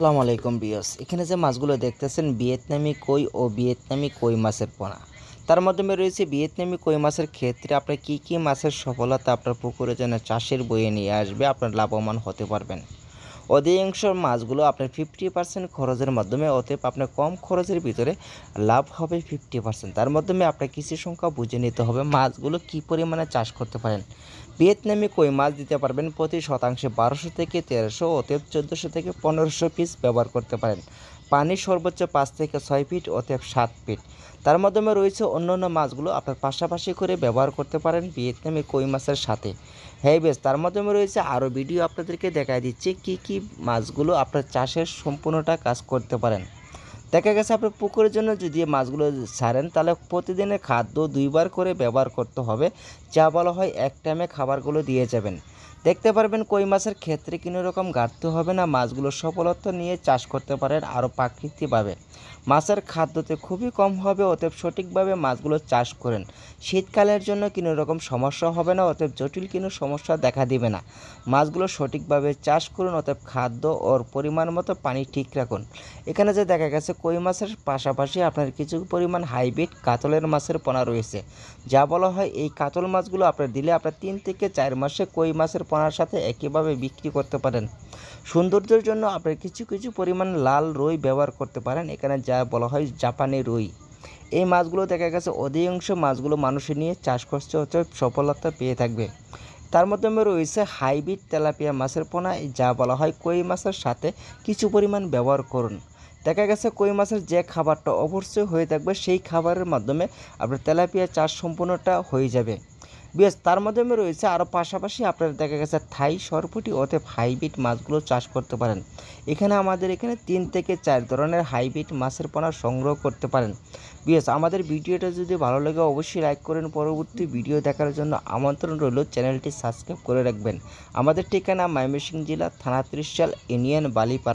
সালাম আলাইকুম বিয়স এখানে যে মাছগুলো দেখতেছেন ভিয়েতনামি কই ও ভিয়েতনামি কই মাছের পোনা তার মাধ্যমে রয়েছে ভিয়েতনামি কই মাছের ক্ষেত্রে আপনার কি কি মাছের সফলতা আপনার পুকুরে যেন চাষের বয়ে নিয়ে আসবে আপনার লাভবান হতে পারবেন অধিকাংশ মাছগুলো আপনার ফিফটি পার্সেন্ট খরচের মাধ্যমে অতএব আপনার কম খরচের ভিতরে লাভ হবে ফিফটি পার্সেন্ট তার মাধ্যমে আপনার কৃষি সংখ্যা বুঝে নিতে হবে মাছগুলো কি পরিমাণে চাষ করতে পারেন ভিয়েতনামি কই মাছ দিতে পারবেন প্রতি শতাংশে বারোশো থেকে তেরোশো অতএব চোদ্দোশো থেকে পনেরোশো পিস ব্যবহার করতে পারেন পানি সর্বোচ্চ পাঁচ থেকে ছয় ফিট অতএব সাত ফিট তার মাধ্যমে রয়েছে অন্যান্য মাছগুলো আপনার পাশাপাশি করে ব্যবহার করতে পারেন ভিয়েতনামি কই মাছের সাথে হ্যাঁ বেশ তার মাধ্যমে রয়েছে আরও ভিডিও আপনাদেরকে দেখায় দিচ্ছে কি কি মাছগুলো আপনার চাষের সম্পূর্ণটা কাজ করতে পারেন দেখা গেছে আপনি পুকুরের জন্য যদি মাছগুলো ছাড়েন তাহলে প্রতিদিনের খাদ্য দুইবার করে ব্যবহার করতে হবে যা বলা হয় এক টাইমে খাবারগুলো দিয়ে যাবেন দেখতে পারবেন কই মাছের ক্ষেত্রে কোনো রকম ঘাটতি হবে না মাছগুলো সফলতা নিয়ে চাষ করতে পারেন আরও প্রাকৃতিকভাবে মাছের খাদ্যতে খুবই কম হবে অতএব সঠিকভাবে মাছগুলো চাষ করেন শীতকালের জন্য কোনো রকম সমস্যা হবে না অতএব জটিল কোনো সমস্যা দেখা দিবে না মাছগুলো সঠিকভাবে চাষ করুন অতএব খাদ্য ওর পরিমাণ মতো পানি ঠিক রাখুন এখানে যে দেখা গেছে কই মাছের পাশাপাশি আপনার কিছু পরিমাণ হাইব্রিড কাতলের মাছের পোনা রয়েছে যা বলা হয় এই কাতল মাছগুলো আপনার দিলে আপনার তিন থেকে চার মাসে কই মাছের পোনার সাথে একইভাবে বিক্রি করতে পারেন সৌন্দর্যের জন্য আপনার কিছু কিছু পরিমাণ লাল রই ব্যবহার করতে পারেন এখানে এখানে যা বলা হয় জাপানি রুই এই মাছগুলো দেখা গেছে অধিকাংশ মাছগুলো মানুষের নিয়ে চাষ করছে হচ্ছে সফলতা পেয়ে থাকবে তার মাধ্যমে রয়েছে হাইব্রিড তেলাপিয়া মাছের পোনা যা বলা হয় কই মাছের সাথে কিছু পরিমাণ ব্যবহার করুন দেখা গেছে কই মাছের যে খাবারটা অবশ্যই হয়ে থাকবে সেই খাবারের মাধ্যমে আপনার তেলাপিয়া চাষ সম্পূর্ণটা হয়ে যাবে বেশ তার মাধ্যমে রয়েছে আরও পাশাপাশি আপনার দেখা গেছে থাই সরপুটি অতএব হাইব্রিড মাছগুলো চাষ করতে পারেন এখানে আমাদের এখানে তিন থেকে চার ধরনের হাইব্রিড মাছের পোনা সংগ্রহ করতে পারেন বিএস আমাদের ভিডিওটা যদি ভালো লাগে অবশ্যই লাইক করেন পরবর্তী ভিডিও দেখার জন্য আমন্ত্রণ রইল চ্যানেলটি সাবস্ক্রাইব করে রাখবেন আমাদের ঠিকানা ময়মনসিংহ জেলা থানা ত্রিশাল ইউনিয়ন বালিপাড়া